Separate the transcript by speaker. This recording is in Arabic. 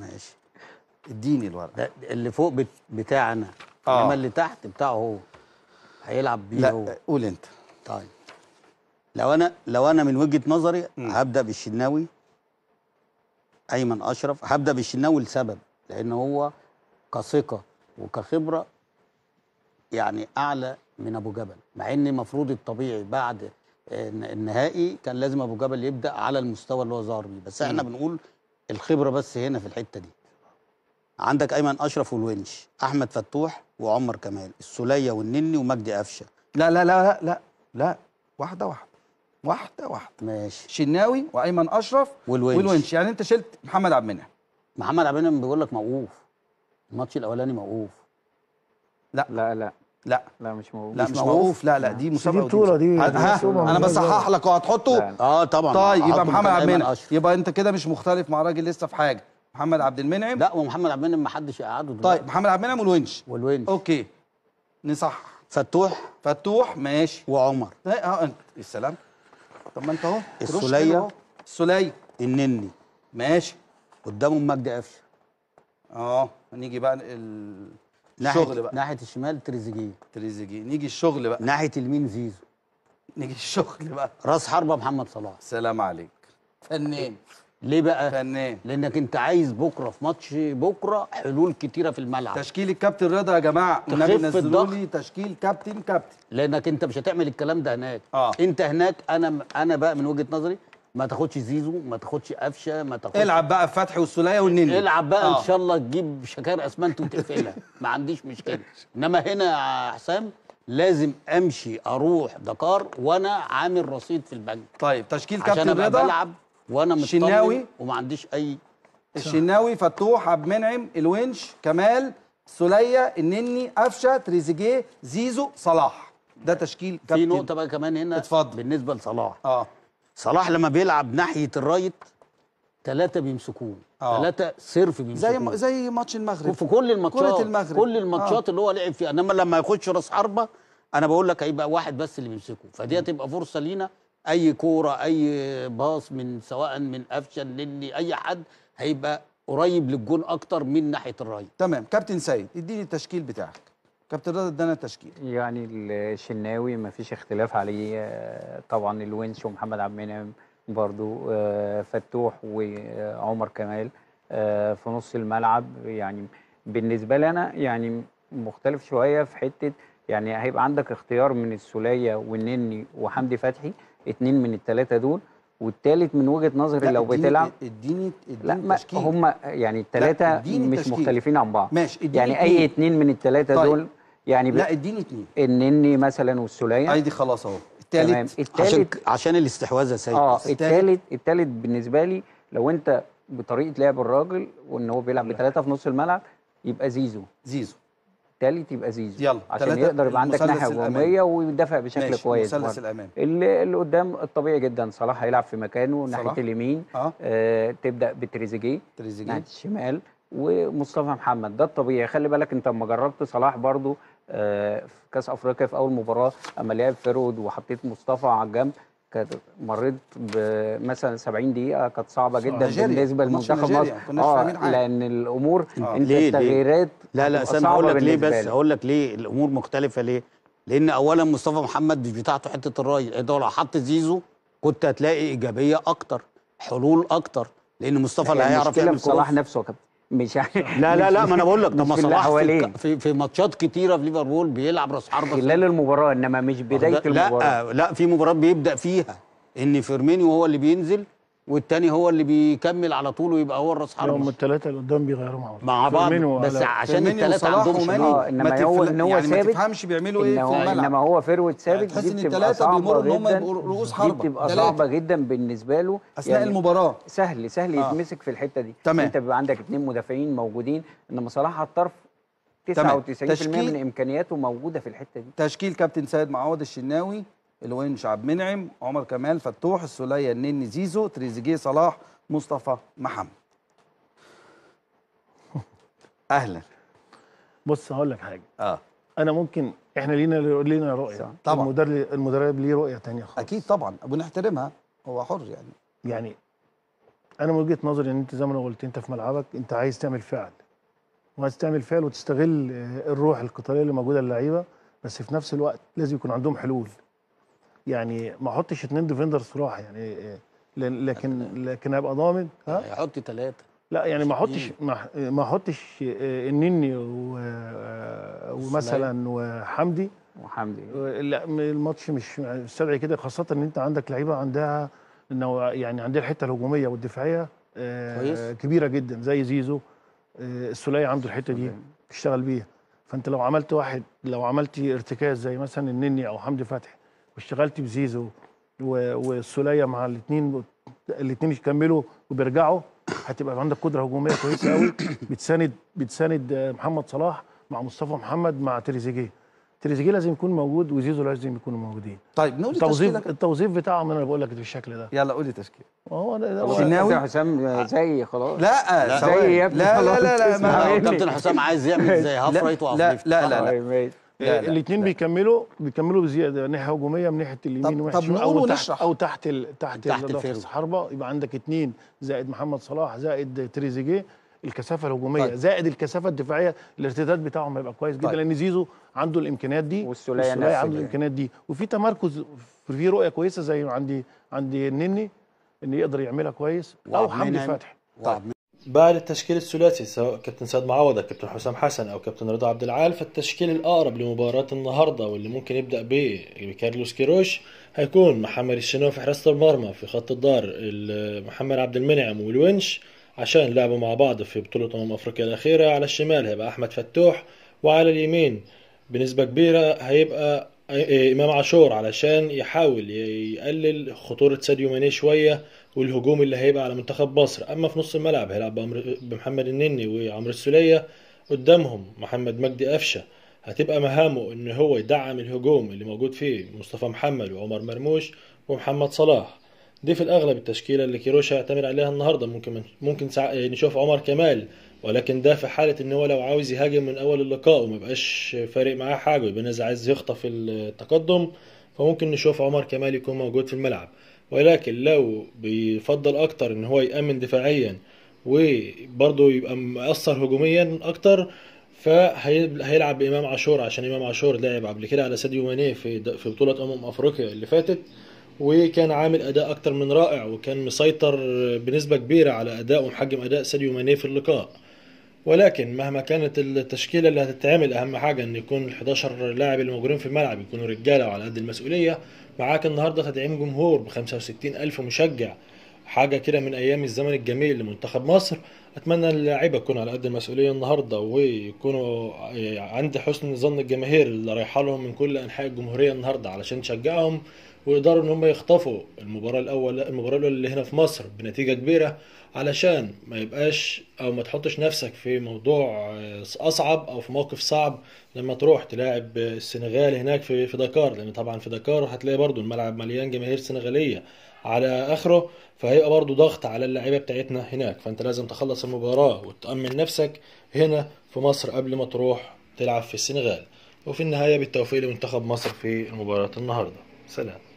Speaker 1: ماشي اديني الورقه اللي فوق بت... بتاعنا آه. انما اللي تحت بتاعه هو هيلعب بيه لا هو قول انت طيب لو انا لو انا من وجهه نظري م. هبدا بالشناوي ايمن اشرف هبدا بالشناوي لسبب لان هو كثقه وكخبره يعني اعلى من ابو جبل مع ان المفروض الطبيعي بعد آه، النهائي كان لازم ابو جبل يبدا على المستوى اللي هو ظهر بيه بس احنا بنقول الخبره بس هنا في الحته دي عندك ايمن اشرف والونش احمد فتوح وعمر كمال السوليه والنني ومجدي قفشه لا لا لا لا لا لا واحده واحده واحده واحده ماشي شناوي وايمن اشرف والونش, والونش. يعني انت شلت محمد عبد المنعم محمد عبد المنعم بيقول لك موقوف الماتش الاولاني موقوف لا لا لا لا لا مش موقوف لا مش موقوف لا لا دي مسابقه دي بطوله دي, دي انا بصحح لك وهتحطه اه طبعا طيب يبقى محمد عبد المنعم يبقى انت كده مش مختلف مع راجل لسه في حاجه محمد عبد المنعم لا ومحمد عبد المنعم ما حدش يقعده طيب محمد عبد المنعم والونش والونش اوكي نصح فتوح فتوح ماشي وعمر اه انت آه، سلام طب ما انت اهو السوليه السوليه النني ماشي قدامهم مجدي قفشه اه نيجي بقى ال... ناحية شغل بقى ناحيه الشمال تريزيجيه تريزيجيه نيجي الشغل بقى ناحيه اليمين زيزو نيجي الشغل بقى راس حربه محمد صلاح سلام عليك فنان ليه بقى؟ فنان لانك انت عايز بكره في ماتش بكره حلول كتيره في الملعب تشكيل الكابتن رضا يا جماعه النبي نزلوا تشكيل كابتن كابتن لانك انت مش هتعمل الكلام ده هناك آه. انت هناك انا انا بقى من وجهه نظري ما تاخدش زيزو ما تاخدش قفشه ما تاخدش العب بقى فتحي والسوليه والنني العب بقى آه. ان شاء الله تجيب شكاير اسمنت وتقفلها ما عنديش مشكله انما هنا يا حسام لازم امشي اروح دكار وانا عامل رصيد في البنك طيب تشكيل كابتن رضا عشان بلعب وانا مطمن وما عنديش اي الشناوي فتوح عبد المنعم الونش كمال سوليه النني قفشه تريزيجيه زيزو صلاح ده تشكيل كابتن في نقطه بقى كمان هنا اتفضل بالنسبه لصلاح اه صلاح لما بيلعب ناحيه الرايت ثلاثه بيمسكوه ثلاثه آه. صرف بيمسكوه زي زي ماتش المغرب في كل الماتشات كره المغرب كل الماتشات آه. اللي هو لعب فيها انما لما يخش راس حربه انا بقول لك هيبقى واحد بس اللي بيمسكه فدي هتبقى فرصه لينا اي كوره اي باص من سواء من قفشه للي اي حد هيبقى قريب للجون اكتر من ناحيه الرايت تمام كابتن سيد اديني التشكيل بتاعك كابتن رضا
Speaker 2: ادانا التشكيل يعني الشناوي ما فيش اختلاف عليه آه، طبعا الونش ومحمد عبد المنعم برضو آه، فتوح وعمر كمال آه، في نص الملعب يعني بالنسبه لي انا يعني مختلف شويه في حته يعني هيبقى عندك اختيار من السوليه والنني وحمدي فتحي اتنين من الثلاثه دول والثالث من وجهه نظري لو بتلعب اديني اديني لا هم يعني الثلاثه مش تشكيل. مختلفين عن بعض ماشي يعني اي اثنين من الثلاثه طيب. دول يعني لا اديني اتنين النني مثلا والسلية ايدي خلاص اهو الثالث التالت عشان, عشان الاستحواذ يا سيد اه التالت التالت بالنسبه لي لو انت بطريقه لعب الراجل وان هو بيلعب بثلاثه في نص الملعب يبقى زيزو زيزو التالت يبقى زيزو يلا عشان يقدر يبقى عندك ناحيه هجوميه ويدافع بشكل ماشي. كويس مثلث الامامي اللي, اللي قدام الطبيعي جدا صلاح هيلعب في مكانه ناحيه اليمين آه. آه تبدا بتريزيجيه ناحيه الشمال ومصطفى محمد ده الطبيعي خلي بالك انت لما جربت صلاح برضو في آه، كاس افريقيا في اول مباراه اما لعب فرود وحطيت مصطفى على الجنب كانت مريت بمثلا 70 دقيقه كانت صعبه جدا بالنسبه لمنتخب مصر اه لان
Speaker 1: الامور
Speaker 2: آه. انت ليه التغييرات لا لا سامع هقول لك ليه بس
Speaker 1: هقول لك ليه الامور مختلفه ليه؟ لان اولا مصطفى محمد مش بتاعته حته الراي ده لو حط زيزو كنت هتلاقي ايجابيه اكتر حلول اكتر لان مصطفى اللي هيعرف يعمل صلاح نفسه يا كابتن مش عارف لا لا لا ما انا بقول لك ده ما صلاح في, في, في ماتشات كتيره في ليفربول بيلعب راس حربه خلال المباراه انما مش بدايه المباراه لا لا في مباراه بيبدا فيها ان فيرمينيو هو اللي بينزل والتاني هو اللي بيكمل على طول ويبقى هو الراس حربة
Speaker 3: هم الثلاثه اللي قدام بيغيروا مع بعض مع بعض بس عشان الثلاثه عندهم ماني آه، انما هو ان هو ثابت يعني ما تفهمش
Speaker 2: بيعملوا ايه في الملعب انما
Speaker 3: هو فيرود يعني ثابت تحس ان الثلاثه بيمروا ان هم يبقوا رؤوس حربة دي بتبقى
Speaker 2: صعبه جدا بالنسبه له اثناء يعني المباراه سهل سهل آه. يتمسك في الحته دي تمام انت بيبقى عندك
Speaker 1: اثنين مدافعين موجودين انما صلاح على الطرف
Speaker 2: 99% من امكانياته موجوده في الحته
Speaker 1: دي تشكيل كابتن سيد معوض الشناوي الونش عبد منعم عمر كمال فتوح السوليه النني زيزو تريزيجيه صلاح مصطفى محمد اهلا
Speaker 3: بص هقول لك حاجه اه انا ممكن احنا لينا لينا رؤيه طبعا المدرب المدرب ليه رؤيه ثانيه خالص اكيد طبعا وبنحترمها
Speaker 1: هو حر يعني
Speaker 3: يعني انا من وجهه نظري ان انت زي ما انا قلت انت في ملعبك انت عايز تعمل فعل وعايز تعمل فعل وتستغل آه، الروح القتاليه اللي موجوده للعيبه بس في نفس الوقت لازم يكون عندهم حلول يعني ما احطش اثنين ديفندر صراحه يعني إيه، لكن لكن هيبقى ضامن ها هيحط يعني ثلاثه لا يعني ما احطش ما احطش النني إيه، ومثلا وحمدي وحمدي لا الماتش مش مستدعي كده خاصه ان انت عندك لعيبه عندها انه يعني عندها الحته الهجوميه والدفاعيه آه، كبيره جدا زي زيزو آه، السوليه عنده الحته دي بيشتغل بيها فانت لو عملت واحد لو عملت ارتكاز زي مثلا النني او حمدي فتحي واشتغلت بزيزو والسوليه مع الاثنين الاثنين يكملوا وبيرجعوا هتبقى عندك قدره هجوميه كويسه قوي بتساند بتساند محمد صلاح مع مصطفى محمد مع تريزيجيه تريزيجيه لازم يكون موجود وزيزو لازم يكونوا موجودين طيب نقول التوظيف التوظيف بتاعهم انا بقول لك بالشكل ده يلا قول تشكيل هو ده شناوي حسام زي خلاص لا, لا زي يا ابني لا لا لا, لا, لا, لا كابتن حسام عايز يعمل زي هفريت وعفريت لا لا لا, لا,
Speaker 1: لا, لا
Speaker 2: الاثنين
Speaker 3: بيكملوا بيكملوا بزياده ناحيه هجوميه من ناحيه اليمين طب طب او تحت او تحت ال تحت تحت الفرز حربه يبقى عندك اثنين زائد محمد صلاح زائد تريزيجيه الكثافه الهجوميه طيب. زائد الكثافه الدفاعيه الارتداد بتاعهم هيبقى كويس جدا طيب. لان زيزو عنده الامكانيات دي والسوليه عنده يعني. الامكانيات دي وفي تمركز في رؤيه كويسه زي عندي
Speaker 4: عندي النني ان يقدر يعملها كويس او حمدي فتحي طيب. بعد التشكيل الثلاثي سواء كابتن سعد معوض كابتن حسام حسن او كابتن رضا عبد العال فالتشكيل الاقرب لمباراه النهارده واللي ممكن يبدا بيه بكارلوس كيروش هيكون محمد الشناوي في حراسه المرمى في خط الدار محمد عبد المنعم والونش عشان لعبوا مع بعض في بطوله امم افريقيا الاخيره على الشمال هيبقى احمد فتوح وعلى اليمين بنسبه كبيره هيبقى إيه، إيه، امام عاشور علشان يحاول يقلل خطوره ساديو ماني شويه والهجوم اللي هيبقى على منتخب مصر اما في نص الملعب هيلعب بمحمد النني وعمرو السوليه قدامهم محمد مجدي قفشه هتبقى مهامه ان هو يدعم الهجوم اللي موجود فيه مصطفى محمد وعمر مرموش ومحمد صلاح دي في الاغلب التشكيله اللي كيروش هيعتمد عليها النهارده ممكن ممكن نشوف عمر كمال ولكن ده في حاله ان هو لو عاوز يهاجم من اول اللقاء وما بقاش فارق معاه حاجه يبقى نازل عايز يخطف التقدم فممكن نشوف عمر كمال يكون موجود في الملعب ولكن لو بيفضل اكتر ان هو يامن دفاعيا وبرضه يبقى مأثر هجوميا اكتر فهيلعب بامام عاشور عشان امام عاشور لعب قبل كده على ساديو ماني في في بطوله امم افريقيا اللي فاتت وكان عامل اداء اكتر من رائع وكان مسيطر بنسبه كبيره على اداء ومحجم اداء ساديو ماني في اللقاء ولكن مهما كانت التشكيلة اللي هتتعمل أهم حاجة إن يكون ال 11 لاعب الموجودين في الملعب يكونوا رجالة وعلى قد المسؤولية معاك النهاردة تدعيم جمهور ب 65 ألف مشجع حاجة كده من أيام الزمن الجميل لمنتخب مصر اتمنى اللعيبه يكونوا على قد المسؤوليه النهارده ويكونوا آه، عند حسن ظن الجماهير اللي رايحه لهم من كل انحاء الجمهوريه النهارده علشان تشجعهم ويقدروا ان هم يخطفوا المباراه الاول المباراه الاولى اللي هنا في مصر بنتيجه كبيره علشان ما يبقاش او ما تحطش نفسك في موضوع آه، اصعب او في موقف صعب لما تروح تلاعب السنغال هناك في في دكار لان طبعا في دكار هتلاقي برضو الملعب مليان جماهير سنغاليه على اخره فهيبقى برضو ضغط على اللعيبه بتاعتنا هناك فانت لازم تخلص المباراة وتأمن نفسك هنا في مصر قبل ما تروح تلعب في السنغال وفي النهاية بالتوفيق لمنتخب مصر في مباراة النهاردة سلام